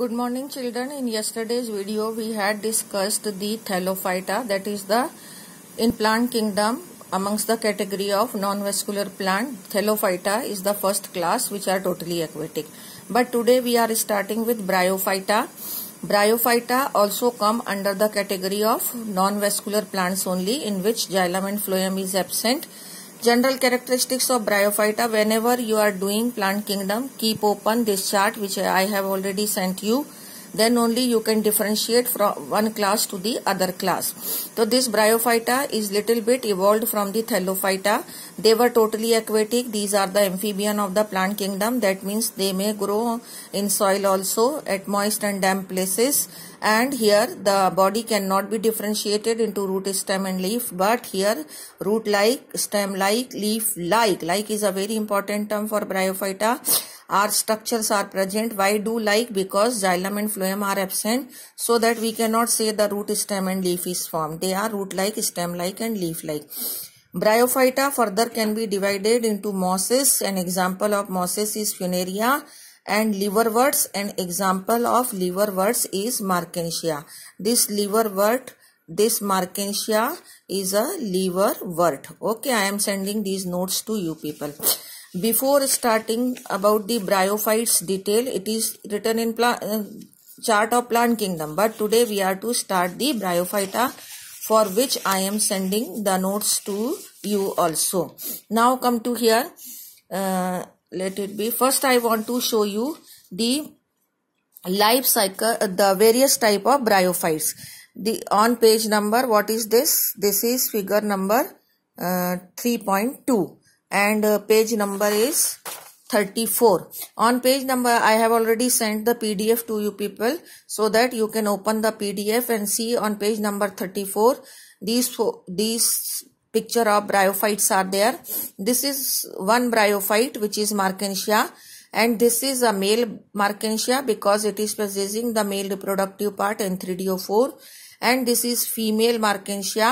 Good morning children. In yesterday's video we had discussed the Thallophyta, that is the in plant kingdom amongst the category of non-vascular plant. Thallophyta is the first class which are totally aquatic. But today we are starting with Bryophyta. Bryophyta also come under the category of non-vascular plants only in which xylem and phloem is absent General characteristics of bryophyta whenever you are doing plant kingdom keep open this chart which I have already sent you then only you can differentiate from one class to the other class. So this bryophyta is little bit evolved from the thallophyta. They were totally aquatic. These are the amphibian of the plant kingdom. That means they may grow in soil also at moist and damp places. And here the body cannot be differentiated into root, stem and leaf. But here root-like, stem-like, leaf-like. Like is a very important term for bryophyta our structures are present why do like because xylem and phloem are absent so that we cannot say the root stem and leaf is formed they are root like stem like and leaf like bryophyta further can be divided into mosses an example of mosses is funaria and liverworts an example of liverworts is markensia this liverwort this markensia is a liverwort okay i am sending these notes to you people before starting about the bryophytes detail, it is written in uh, chart of plant kingdom. But today we are to start the bryophyta for which I am sending the notes to you also. Now come to here. Uh, let it be. First I want to show you the life cycle, uh, the various type of bryophytes. The on page number, what is this? This is figure number uh, 3.2 and uh, page number is 34 on page number i have already sent the pdf to you people so that you can open the pdf and see on page number 34 these these picture of bryophytes are there this is one bryophyte which is markensia and this is a male markensia because it is possessing the male reproductive part in 3do4 and this is female Markensia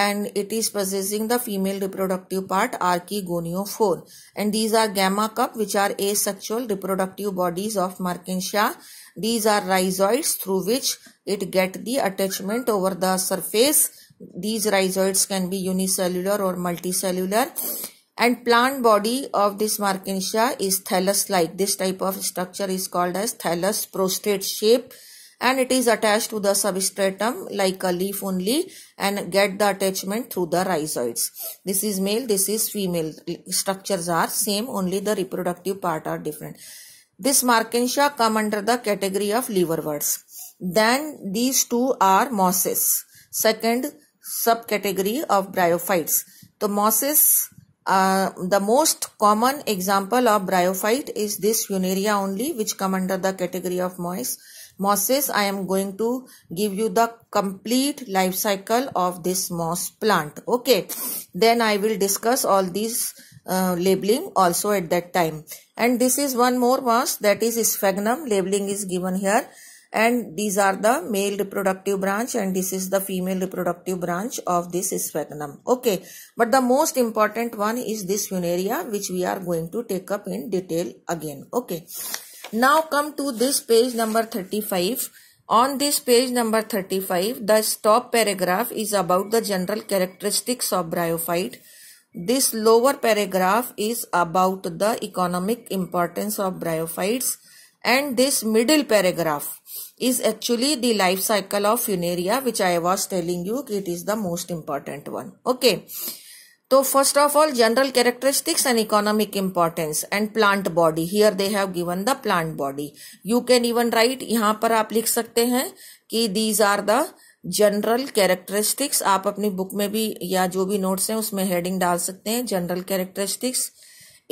and it is possessing the female reproductive part Archegoniopore. And these are gamma cup which are asexual reproductive bodies of Markensia. These are rhizoids through which it get the attachment over the surface. These rhizoids can be unicellular or multicellular and plant body of this Markensia is thallus like. This type of structure is called as thallus prostrate shape and it is attached to the substratum like a leaf only and get the attachment through the rhizoids. This is male, this is female. Structures are same, only the reproductive part are different. This Markensia come under the category of liverworts. Then these two are mosses. Second subcategory of bryophytes. The mosses uh, the most common example of bryophyte is this Funaria only which come under the category of moss mosses i am going to give you the complete life cycle of this moss plant okay then i will discuss all these uh, labeling also at that time and this is one more moss that is sphagnum labeling is given here and these are the male reproductive branch and this is the female reproductive branch of this sphagnum okay but the most important one is this funaria which we are going to take up in detail again okay now come to this page number 35. On this page number 35, the top paragraph is about the general characteristics of bryophyte. This lower paragraph is about the economic importance of bryophytes and this middle paragraph is actually the life cycle of funaria which I was telling you it is the most important one. Okay. तो first of all general characteristics and economic importance and plant body here they have given the plant body you can even write यहां पर आप लिख सकते हैं कि these are the general characteristics आप अपनी बुक में भी या जो भी नोट्स हैं उसमें हेडिंग डाल सकते हैं जनरल कैरेक्टरिस्टिक्स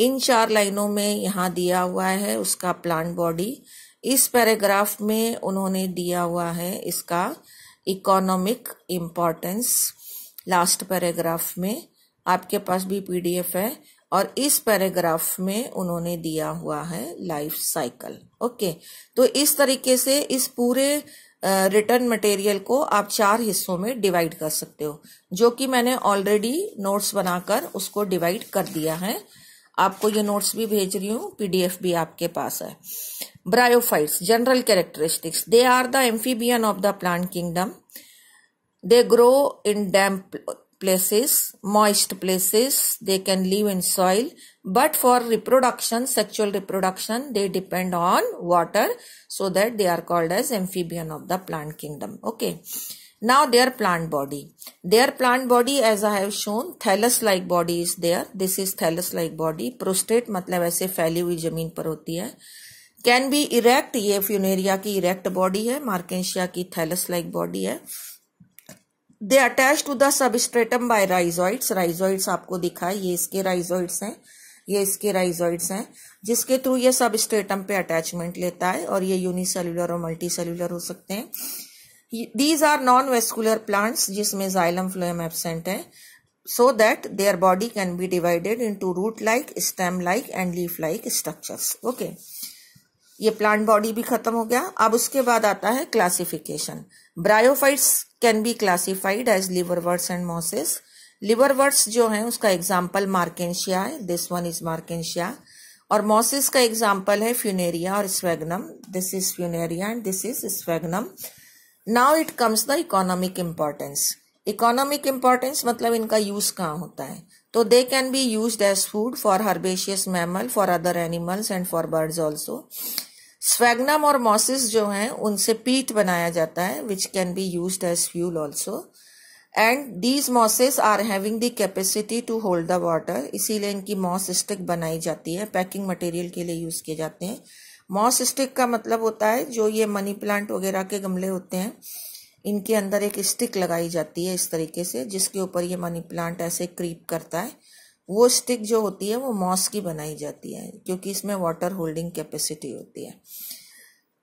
इन चार लाइनों में यहां दिया हुआ है उसका प्लांट बॉडी इस पैराग्राफ में उन्होंने दिया हुआ है इसका इकोनॉमिक इम्पॉर्टेंस लास्ट पैराग्राफ में आपके पास भी पीडीएफ है और इस पैराग्राफ में उन्होंने दिया हुआ है लाइफ साइकिल ओके तो इस तरीके से इस पूरे रिटर्न मटेरियल को आप चार हिस्सों में डिवाइड कर सकते हो जो कि मैंने ऑलरेडी नोट्स बनाकर उसको डिवाइड कर दिया है आपको ये नोट्स भी भेज रही हूँ पीडीएफ भी आपके पास है bryophytes general characteristics they are the amphibian of the plant kingdom they grow in damp places, moist places, they can live in soil. But for reproduction, sexual reproduction, they depend on water so that they are called as amphibian of the plant kingdom. Okay. Now their plant body. Their plant body as I have shown thallus like body is there. This is thallus like body. Prostate matlab aise फैली hui zameen par hoti hai can be erect ye funeria ki erect body hai markensia ki thallus like body hai they attach to the substratum by rhizoids rhizoids आपको दिखा ये इसके rhizoids हैं ये इसके rhizoids हैं जिसके थ्रू ये सब स्ट्रेटम पे अटैचमेंट लेता है और ये यूनिसेल्युलर और मल्टी सेल्युलर हो सकते हैं these are non vascular plants जिसमें जाइलम फ्लोएम एबसेंट है so that their body can be divided into root like stem like and leaf like structures okay ये प्लांट बॉडी भी खत्म हो गया अब उसके बाद आता है classification bryophytes can be classified as liverworts and liver liverworts जो है उसका एग्जाम्पल मार्केशिया है दिस वन इज मार्केशिया और मोसिस का एग्जाम्पल है फ्यूनेरिया और Sphagnum this is Funaria and this is Sphagnum now it comes the economic importance economic importance मतलब इनका यूज कहाँ होता है तो they can be use as food for herbaceous mammal for other animals and for birds also Sphagnum और mosses जो हैं उनसे पीट बनाया जाता है which can be use as fuel also and these mosses are having the capacity to hold the water इसीलिए इनकी moss stick बनाई जाती है पैकिंग मटेरियल के लिए यूज किए जाते हैं मॉस स्टिक का मतलब होता है जो ये मनी प्लांट वगैरह के गमले होते हैं इनके अंदर एक स्टिक लगाई जाती है इस तरीके से जिसके ऊपर ये मनी प्लांट ऐसे क्रीप करता है वो स्टिक जो होती है वो मॉस की बनाई जाती है क्योंकि इसमें वाटर होल्डिंग कैपेसिटी होती है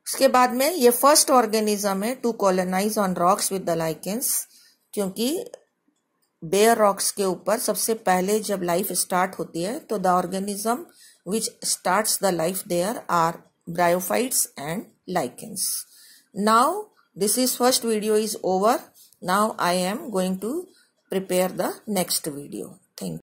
उसके बाद में ये फर्स्ट ऑर्गेनिज्म है to colonise on rocks with the lichens क्योंकि बेयर रॉक्स के ऊपर सबसे पहले जब लाइफ स्टार्ट होती है तो the organism which starts the life there are bryophytes and lichens now this is first video is over now I am going to prepare the next video thank you